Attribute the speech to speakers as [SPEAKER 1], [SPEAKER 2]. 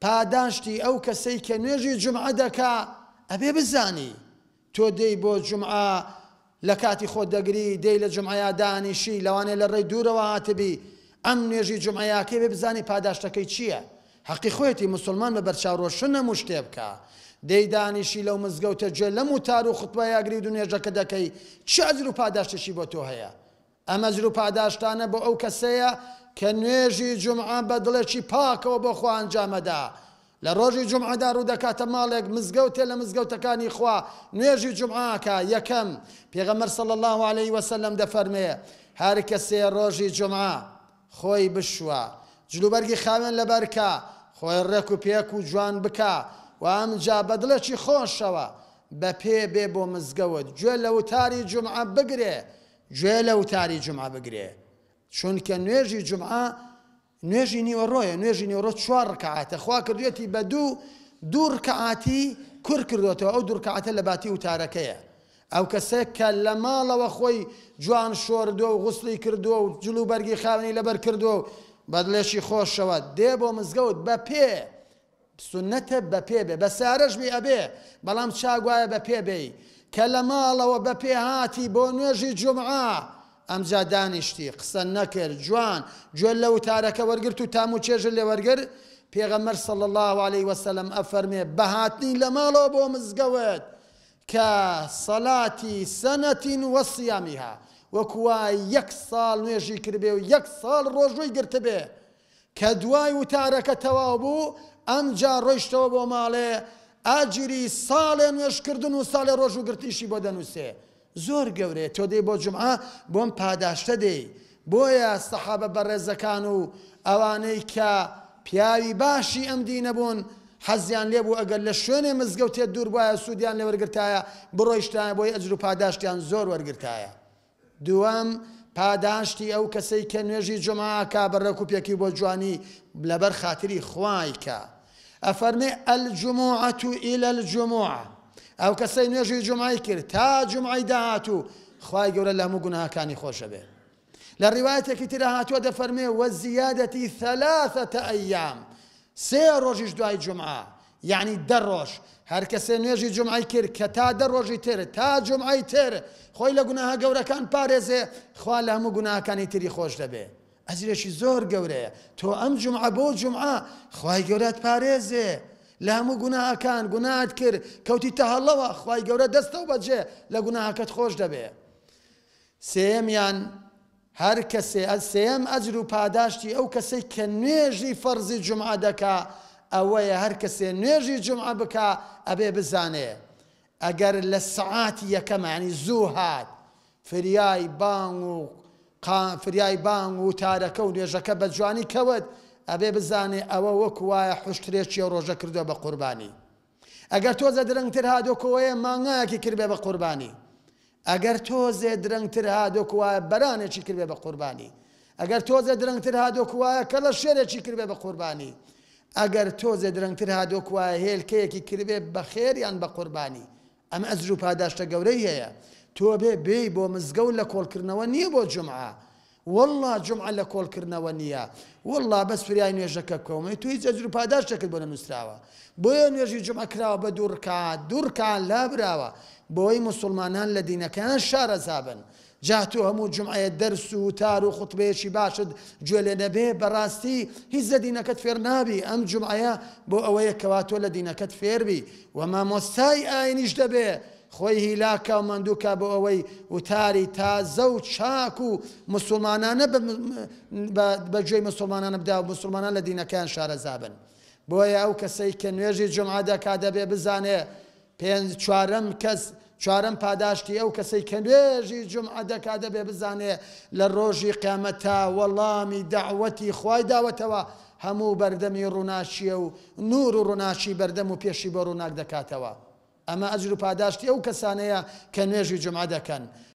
[SPEAKER 1] پاداشتی ئەو کەسەی کە نوێژی جمعە دەکا ئەبێ بزانی تۆ دەی بۆ جمعە لە کاتی خۆ دەگری دەی لە جمعیا دانیشی لەوانێ لە ڕێی دوورەوە هاتبی ئەم نوێژی جمعیاکەی بێ بزانی پاداشتەکەی چییە؟ حەقی خۆیەتی مسلمان بە بەرچاوڕۆشن نەموو شتێ بکە. دەی دانیشی لەو مزگەوتە جێ لەم و تار و خوتبە یاگری و نێژەکە دەکەی چ ئەجر و پاداشتشی بۆ تۆ هەیە؟ ئەمەجر و پاداشتانە بۆ ئەو کەسەیە کە نوێژی جمعان بە دڵێکی پاکەوە بۆ خوانجامەدا. لە ڕۆژی جمعدا ڕوو دەکاتە ماڵێک مزگەوتێ لە مزگەوتەکانی خوا نوێژی جمعاکە یەکەم پێغەمەر سەڵ الله عليه وسلم دەفەرمێ هەر کەسێ ڕۆژی جمعا خۆی بشوە جلوبەرگی خاوێن لە بەرکە خۆی ڕێک و پێک و جوان بکە و ئەمجا بەدڵێکی خۆشەوە بە پێ بێ بۆ مزگەوت گوێ لە وتاری جمعە بگرێ گوێ لە وتاری جمعە بگرێ چونکە نوێژی جمعە نوێژی نیوەڕۆیە نوێژی نیوەڕۆ چوار ڕکعاتە خوا کردوێتی بە دوو دوو ڕکعاتی کوور کردوێتەوە ئەو دوورکعاتە لە باتی وتارەکەیە ئەو کەسێک کە لە ماڵەوە خۆی جوان شۆردۆ و غوسڵی کردووە و جلو بەرگی خاونی لەبەر کردووە و بەدلێشی خۆشەوە دێ بۆ مزگەوت بە پێ سنەتە بە پێ بێ بە سارەژمی ئەبێ بەڵام چاگوایە بە پێ بێ کە لە ماڵەوە بە پێ هاتی بۆ نوێژی جمعە ئەمجا دانیشتی قسە نەکرد جوان جوێن لە وتارەکە وەرگرت و تام و چێژە لێ وەرگرت پێغەمەر صل الله عليه وسلم ئەفەرمێ بەهاتنی لە ماڵەوە بۆ مزگەوت کە سەلاتی سەنەتین وەسیامیها وەکووا یەک ساڵ نوێژی کردبێ و یەک ساڵ ڕۆژووی گرتە بێ کە دوای وتارەکە تەواو بوو ئەمجا ڕۆیشتەوە بۆ ماڵێ ئاجری ساڵێ نوێشکردن و ساڵێ ڕۆژ و گرتیشی بۆ دەنووسێ زۆر گەورەیە تۆ دێ بۆ جمعە بۆم پاداشتە دێ بۆیە سەحابە بەڕێزەکان و ئەوانەی کە پیاوی باشی ئەم دینە بوون حەزیان لێبوو ئەگەر لە شوێنێ مزگەوتێ دوور وایە سوودیان لێ وەرگتایە بڕۆیشتیان بۆی ئەجر و پاداشتیان زۆر وەرگتایە دوام پاداشتی ئەو کەسەی کە نوێژی جمعاکە بەڕێکوپێکی بۆ جوانی لەبەر خاتری خوایکە ئەفەرمێ ئەلجموعەت و ئیلە الجموعە ئەو کەسەی نوێژی جمعی کرد تا جمعی داهاتوو خی گەورە لە هەموو گوناهاکانی خۆشە بێ لە ڕیواەتێکی تررا هاتووە دەفەرمێ وە زیادەتی ثلاثەتە ئەیام سێ ڕۆژیش دوای جمعە یعنی دە ڕۆژ هەر کەسێ نوێژی جمعی کرد کە تا دە ڕۆژی تر تا جمعی تر خۆی لە گوناها گەورەکان پارێزێ خوا لە هەموو گوناهاکانی تری خۆش دەبێ ئەزیرێکی زۆر گەورەیە تۆ ئەم جمعە بۆ جمعە خی گەورەت پارێزێ. لە هەموو گوناهاکان گوناات کرد کەوتی تەهڵەوە خی گەورە دەستەوە بەجێ لە گوناهاکەت خۆش دەبێ. سێمیان هەر کەسێ ئە سێم ئەجر و پاداشتی ئەو کەسەی کە نوێژی فەرزی جمعە دەکا ئەوەیە هەر کەسێ نوێژی جمعە بک ئەبێ بزانێ. ئەگەر لە سعاتی یەکەمانی زوو هات فریای بانگ و فریای بانگ و تارەکە و نوێژەکە بە جوانی کەوت ئەبێ بزانێ ئەوە وەک وایە حشتێکی ڕۆژە کردو بە قوربانی ئەگەر تۆزە درنگتر هادۆکەوەیە مانگایەکی کردێ بە قوربانی ئەگەر تۆزێ درنگتر هادۆک وایە بەرانێکی کردێ بە قوربانی ئەگەر تۆزە درنگتر هادۆک وایە کە لە شێرێکی کردێ بە قوربانی ئەگەر تۆزێ درنگتر هادۆک وایە هێلکەیەکی کردێ بە خێریان بە قوربانی ئەم ئەزر و پاداشتە گەورەی هەیە تۆ بێ بێ بۆ مزگەوت لە کۆلکردنەوە نییە بۆ جمعە والله جمعە لە کۆلکردنەوە نییە والله بەس فریای نوێژەکە بکەومە توی جەجر پاداشتەکرد بۆ لە نووسراوە بۆیە نوێژی جمعە کراوە بە دوورکات دوورکان لابراوە بۆی مسلمانان لە دینەکەیان شارەزابن. جاتو هەموو جمعەیە دەرس و تار و خوتبەیەکی باشد گوێ لە نەبێ بەڕاستی هیچ لە دینەکەت فێر نابی ئەم جمعەیە بۆ ئەوەیە کەواتۆ لە دینەکەت فێربی وەما مۆستای ئاینیش دەبێ خۆی هیلاکە و مندووکە بۆ ئەوەی وتاری تازە و چاک و مسلمانانە بەگوێی مسلمانانە بدا و مسلمانان لە دینەکان شارەزابن بۆیە ئەو کەسەی کە نوێژی جمعادەکا دەبێ بزانێ پێ چوارم کەس چوارم پاداشتی ئەو کەسەی کە نوێژی جمعەدەکا دەبێ بزانێ لە ڕۆژی قیامەتا وەڵامی داوەتی خی داوەتەوە هەموو بەردەمی ڕووناچیە و نور و ڕووناچی بەردەم و پێشی بۆ ڕووناک دەکاتەوە. ئەمە ئەجر و پاداشتی ئەو کەسانەیە کە نوێژی جمعادەکەن